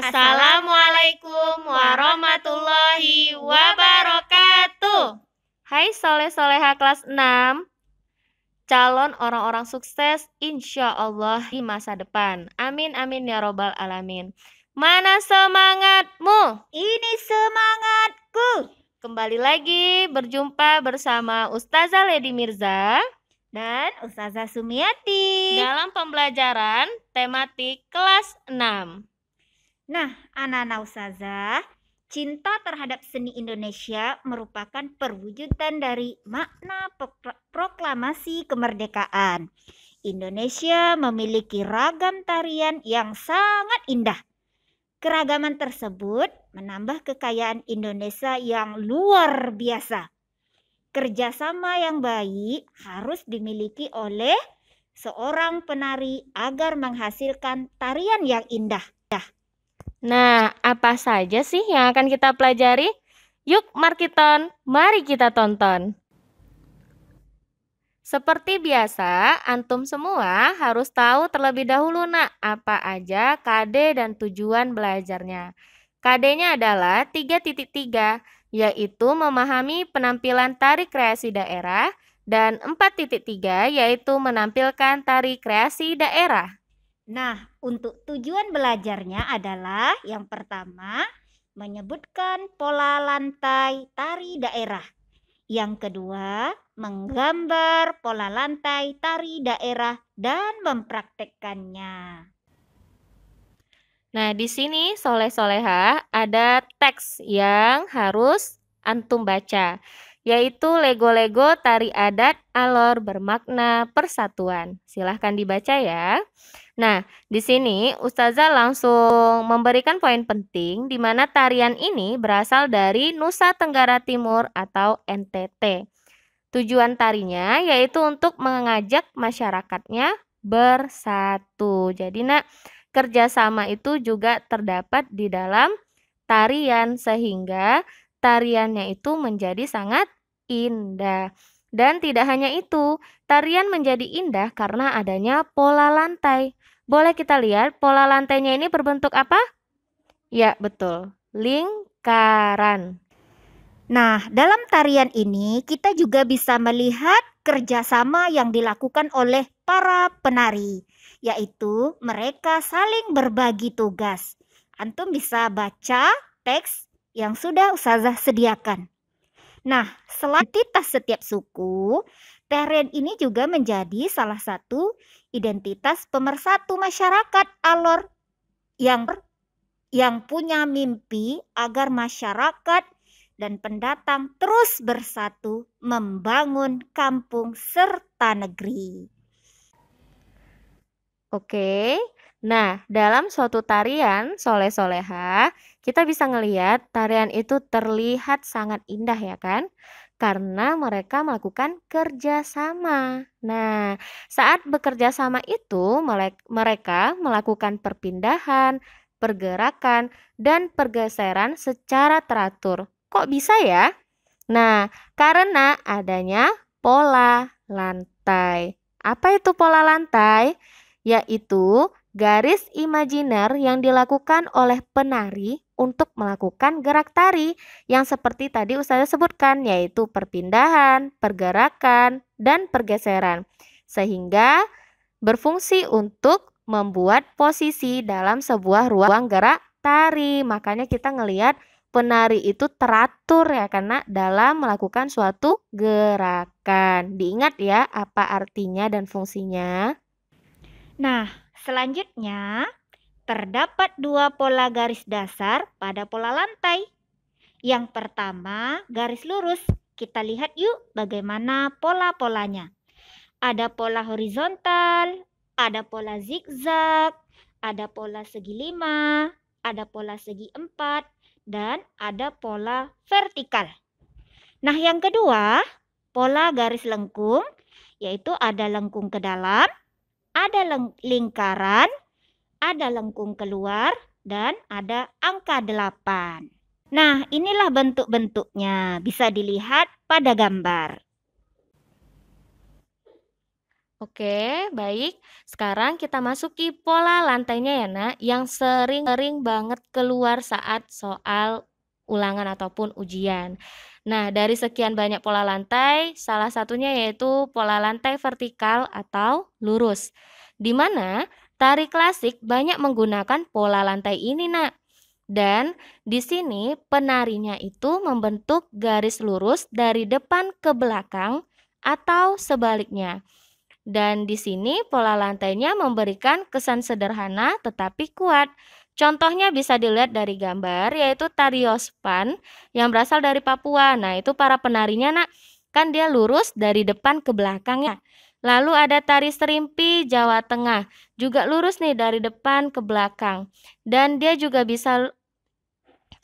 Assalamualaikum warahmatullahi wabarakatuh. Hai soleh-soleha kelas 6. Calon orang-orang sukses insya Allah di masa depan. Amin amin ya robbal alamin. Mana semangatmu? Ini semangatku. Kembali lagi berjumpa bersama Ustazah Lady Mirza dan Ustazah Sumiati dalam pembelajaran tematik kelas 6. Nah, anak-anak cinta terhadap seni Indonesia merupakan perwujudan dari makna proklamasi kemerdekaan. Indonesia memiliki ragam tarian yang sangat indah. Keragaman tersebut menambah kekayaan Indonesia yang luar biasa. Kerjasama yang baik harus dimiliki oleh seorang penari agar menghasilkan tarian yang indah. Nah, apa saja sih yang akan kita pelajari? Yuk, Markiton, mari kita tonton. Seperti biasa, antum semua harus tahu terlebih dahulu nak apa aja KD dan tujuan belajarnya. KD-nya adalah 3.3, yaitu memahami penampilan tari kreasi daerah, dan 4.3 yaitu menampilkan tari kreasi daerah. Nah, untuk tujuan belajarnya adalah yang pertama menyebutkan pola lantai tari daerah. Yang kedua, menggambar pola lantai tari daerah dan mempraktekkannya. Nah, di sini soleh-soleha ada teks yang harus antum baca yaitu Lego-Lego Tari Adat Alor Bermakna Persatuan. Silahkan dibaca ya. Nah, di sini Ustazah langsung memberikan poin penting di mana tarian ini berasal dari Nusa Tenggara Timur atau NTT. Tujuan tarinya yaitu untuk mengajak masyarakatnya bersatu. Jadi nak, kerjasama itu juga terdapat di dalam tarian sehingga tariannya itu menjadi sangat indah. Dan tidak hanya itu, tarian menjadi indah karena adanya pola lantai. Boleh kita lihat pola lantainya ini berbentuk apa? Ya, betul. Lingkaran. Nah, dalam tarian ini kita juga bisa melihat kerjasama yang dilakukan oleh para penari, yaitu mereka saling berbagi tugas. Antum bisa baca teks yang sudah usazah sediakan. Nah, selain identitas setiap suku, teren ini juga menjadi salah satu identitas pemersatu masyarakat alor yang yang punya mimpi agar masyarakat dan pendatang terus bersatu membangun kampung serta negeri. Oke, Nah, dalam suatu tarian soleh-soleha, kita bisa melihat tarian itu terlihat sangat indah ya kan? Karena mereka melakukan kerjasama. Nah, saat bekerja sama itu mereka melakukan perpindahan, pergerakan, dan pergeseran secara teratur. Kok bisa ya? Nah, karena adanya pola lantai. Apa itu pola lantai? Yaitu garis imajiner yang dilakukan oleh penari untuk melakukan gerak tari yang seperti tadi Ustazah sebutkan yaitu perpindahan, pergerakan, dan pergeseran sehingga berfungsi untuk membuat posisi dalam sebuah ruang gerak tari. Makanya kita ngelihat penari itu teratur ya karena dalam melakukan suatu gerakan. Diingat ya apa artinya dan fungsinya. Nah, Selanjutnya, terdapat dua pola garis dasar pada pola lantai. Yang pertama, garis lurus. Kita lihat yuk bagaimana pola-polanya. Ada pola horizontal, ada pola zigzag, ada pola segi lima, ada pola segi empat, dan ada pola vertikal. Nah, yang kedua, pola garis lengkung, yaitu ada lengkung ke dalam, ada lingkaran, ada lengkung keluar, dan ada angka 8. Nah, inilah bentuk-bentuknya. Bisa dilihat pada gambar. Oke, baik. Sekarang kita masuki pola lantainya ya, Nak, yang sering-sering banget keluar saat soal ulangan ataupun ujian. Nah, dari sekian banyak pola lantai, salah satunya yaitu pola lantai vertikal atau lurus. Di mana tari klasik banyak menggunakan pola lantai ini, Nak. Dan di sini penarinya itu membentuk garis lurus dari depan ke belakang atau sebaliknya. Dan di sini pola lantainya memberikan kesan sederhana tetapi kuat. Contohnya bisa dilihat dari gambar yaitu Tariospan yang berasal dari Papua. Nah, itu para penarinya Nak kan dia lurus dari depan ke belakang ya. Lalu ada tari serimpi Jawa Tengah, juga lurus nih dari depan ke belakang. Dan dia juga bisa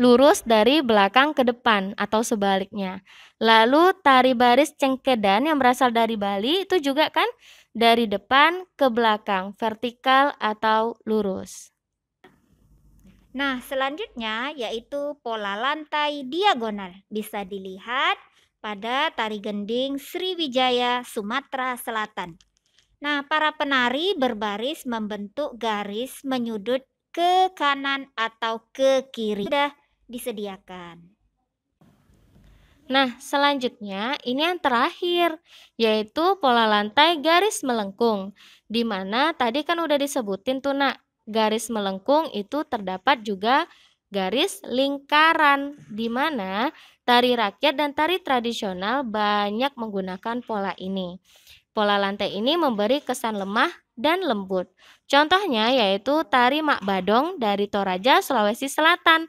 lurus dari belakang ke depan atau sebaliknya. Lalu tari baris cengkedan yang berasal dari Bali itu juga kan dari depan ke belakang, vertikal atau lurus. Nah, selanjutnya yaitu pola lantai diagonal. Bisa dilihat pada tari gending Sriwijaya, Sumatera Selatan. Nah, para penari berbaris membentuk garis menyudut ke kanan atau ke kiri. Sudah disediakan. Nah, selanjutnya ini yang terakhir, yaitu pola lantai garis melengkung. Di mana tadi kan udah disebutin tuh, Nak garis melengkung itu terdapat juga garis lingkaran di mana tari rakyat dan tari tradisional banyak menggunakan pola ini. Pola lantai ini memberi kesan lemah dan lembut. Contohnya yaitu tari Mak Badong dari Toraja, Sulawesi Selatan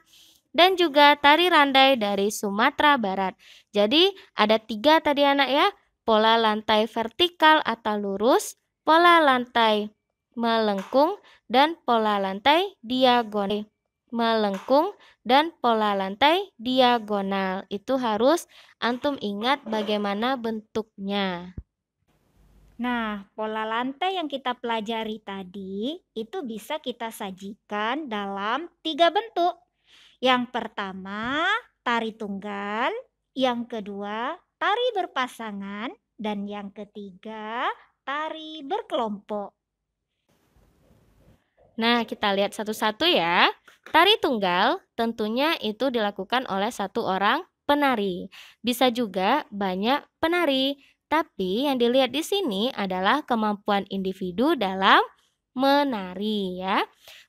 dan juga tari randai dari Sumatera Barat. Jadi ada tiga tadi anak ya, pola lantai vertikal atau lurus, pola lantai melengkung dan pola lantai diagonal melengkung dan pola lantai diagonal. Itu harus antum ingat bagaimana bentuknya. Nah, pola lantai yang kita pelajari tadi itu bisa kita sajikan dalam tiga bentuk. Yang pertama, tari tunggal. Yang kedua, tari berpasangan. Dan yang ketiga, tari berkelompok. Nah, kita lihat satu-satu ya. Tari tunggal tentunya itu dilakukan oleh satu orang penari. Bisa juga banyak penari, tapi yang dilihat di sini adalah kemampuan individu dalam menari ya.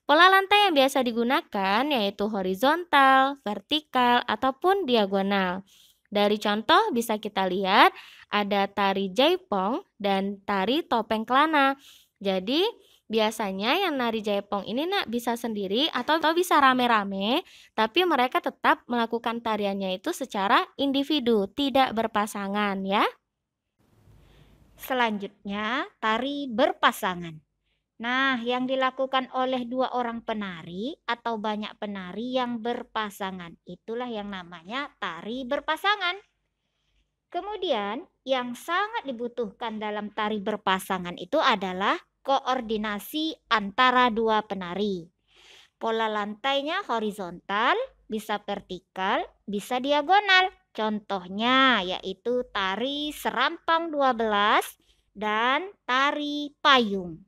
Pola lantai yang biasa digunakan yaitu horizontal, vertikal, ataupun diagonal. Dari contoh bisa kita lihat ada tari jaipong dan tari topeng kelana. Jadi Biasanya yang nari jaipong ini nak bisa sendiri atau, atau bisa rame-rame, tapi mereka tetap melakukan tariannya itu secara individu, tidak berpasangan ya. Selanjutnya, tari berpasangan. Nah, yang dilakukan oleh dua orang penari atau banyak penari yang berpasangan, itulah yang namanya tari berpasangan. Kemudian, yang sangat dibutuhkan dalam tari berpasangan itu adalah koordinasi antara dua penari. Pola lantainya horizontal, bisa vertikal, bisa diagonal. Contohnya yaitu tari serampang 12 dan tari payung.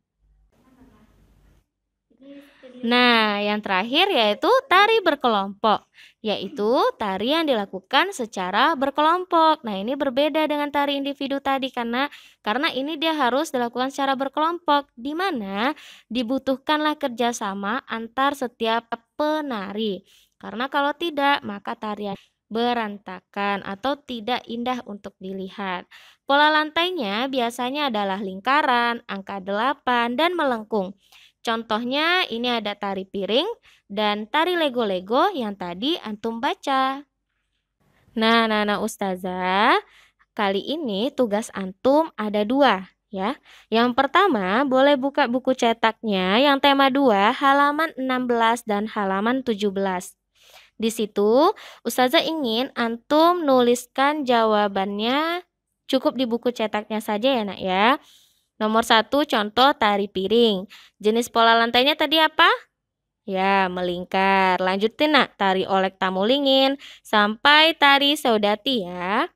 Nah, yang terakhir yaitu tari berkelompok yaitu tari yang dilakukan secara berkelompok. Nah, ini berbeda dengan tari individu tadi karena karena ini dia harus dilakukan secara berkelompok di mana dibutuhkanlah kerjasama antar setiap penari. Karena kalau tidak, maka tarian berantakan atau tidak indah untuk dilihat. Pola lantainya biasanya adalah lingkaran, angka 8, dan melengkung. Contohnya ini ada tari piring dan tari lego-lego yang tadi antum baca. Nah, Nana Ustazah, kali ini tugas antum ada dua ya. Yang pertama, boleh buka buku cetaknya yang tema 2 halaman 16 dan halaman 17. Di situ, Ustazah ingin antum nuliskan jawabannya cukup di buku cetaknya saja ya nak ya. Nomor satu, contoh tari piring. Jenis pola lantainya tadi apa? Ya, melingkar. Lanjutin nak, tari olek lingin sampai tari saudati ya.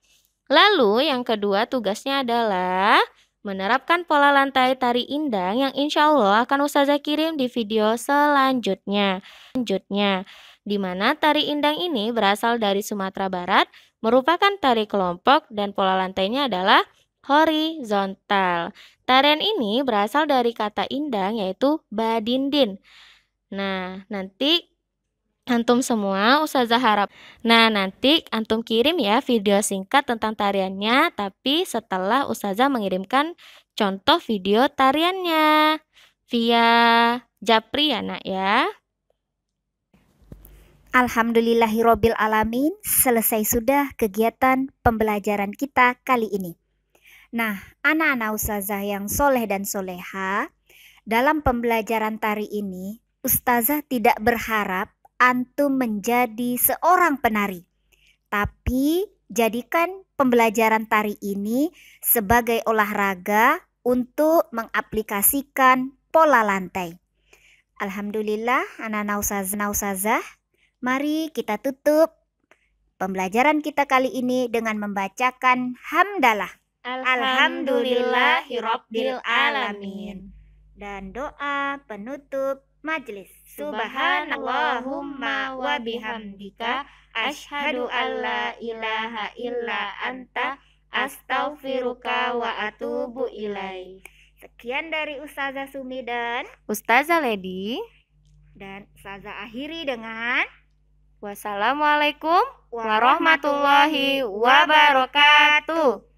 Lalu yang kedua tugasnya adalah menerapkan pola lantai tari indang yang insya Allah akan Ustazah kirim di video selanjutnya. Selanjutnya, di mana tari indang ini berasal dari Sumatera Barat, merupakan tari kelompok dan pola lantainya adalah horizontal. Tarian ini berasal dari kata indang yaitu badindin. Nah, nanti antum semua usaha harap. Nah, nanti antum kirim ya video singkat tentang tariannya tapi setelah usaha mengirimkan contoh video tariannya via Japri ya nak ya. Alhamdulillahirobbil alamin, selesai sudah kegiatan pembelajaran kita kali ini. Nah, anak-anak ustazah yang soleh dan soleha, dalam pembelajaran tari ini, ustazah tidak berharap antum menjadi seorang penari. Tapi, jadikan pembelajaran tari ini sebagai olahraga untuk mengaplikasikan pola lantai. Alhamdulillah, anak-anak ustazah, mari kita tutup pembelajaran kita kali ini dengan membacakan hamdalah. Alhamdulillahirabbil alamin. Dan doa penutup majelis. Subhanallahumma wa bihamdika asyhadu alla ilaha illa anta astaghfiruka wa atubu ilai. Sekian dari Ustazah Sumi dan Ustazah Lady dan Ustazah akhiri dengan Wassalamualaikum warahmatullahi wabarakatuh.